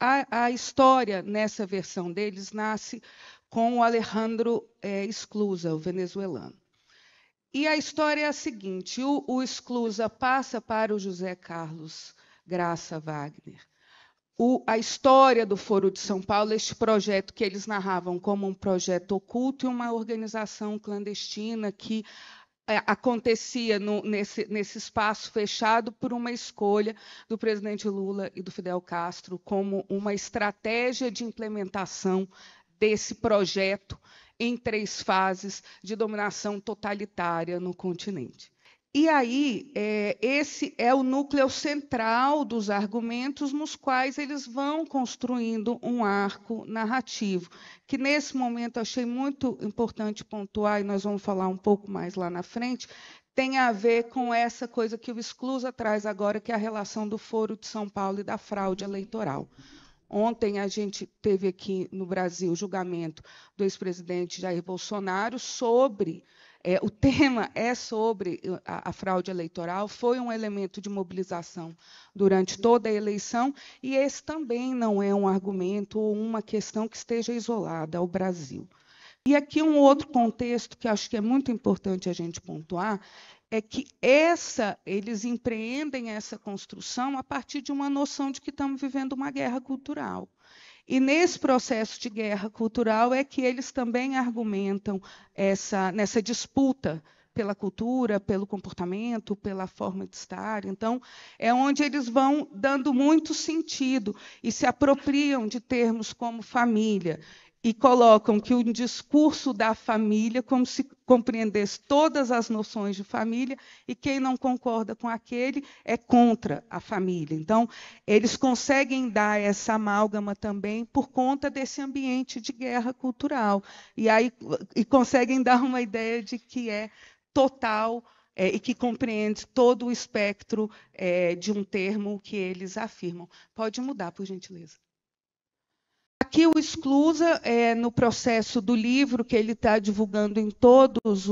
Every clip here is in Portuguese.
a, a história nessa versão deles nasce com o Alejandro é, Esclusa, o venezuelano. E a história é a seguinte: o, o Esclusa passa para o José Carlos Graça Wagner. O, a história do Foro de São Paulo, este projeto que eles narravam como um projeto oculto e uma organização clandestina que é, acontecia no, nesse, nesse espaço fechado por uma escolha do presidente Lula e do Fidel Castro como uma estratégia de implementação desse projeto em três fases de dominação totalitária no continente. E aí, é, esse é o núcleo central dos argumentos nos quais eles vão construindo um arco narrativo, que nesse momento achei muito importante pontuar, e nós vamos falar um pouco mais lá na frente, tem a ver com essa coisa que o Exclusa traz agora, que é a relação do Foro de São Paulo e da fraude eleitoral. Ontem a gente teve aqui no Brasil o julgamento do ex-presidente Jair Bolsonaro sobre é, o tema é sobre uh, a, a, fraude eleitoral, foi um elemento de mobilização durante toda a eleição, e esse também não é um argumento ou uma questão que esteja isolada ao Brasil. E aqui um outro contexto que acho que é muito importante a gente pontuar é que essa eles empreendem essa construção a partir de uma noção de que estamos vivendo uma guerra cultural. E nesse processo de guerra cultural é que eles também argumentam essa, nessa disputa pela cultura, pelo comportamento, pela forma de estar. Então, é onde eles vão dando muito sentido e se apropriam de termos como família e colocam que o discurso da família, como se compreendesse todas as noções de família, e quem não concorda com aquele é contra a família. Então, eles conseguem dar essa amálgama também por conta desse ambiente de guerra cultural. E aí e conseguem dar uma ideia de que é total. É, e que compreende todo o espectro é, de um termo que eles afirmam. Pode mudar, por gentileza. Aqui o Exclusa, é, no processo do livro que ele está divulgando em todas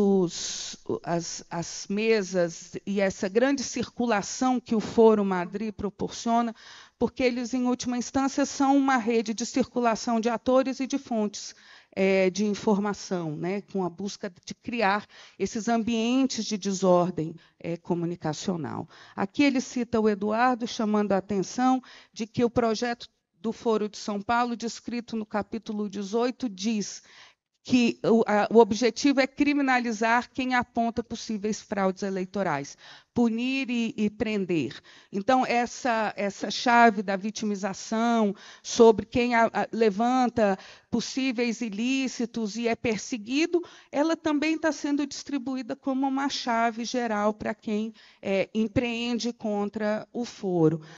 as, as mesas e essa grande circulação que o Foro Madrid proporciona, porque eles, em última instância, são uma rede de circulação de atores e de fontes é, de informação, né, com a busca de criar esses ambientes de desordem é, comunicacional. Aqui ele cita o Eduardo, chamando a atenção de que o projeto do Foro de São Paulo, descrito no capítulo 18, diz que o, a, o, objetivo é criminalizar quem aponta possíveis fraudes eleitorais, punir e, e, prender. Então, essa, essa chave da vitimização sobre quem a, a, levanta possíveis ilícitos e é perseguido, ela também está sendo distribuída como uma chave geral para quem é, empreende contra o foro.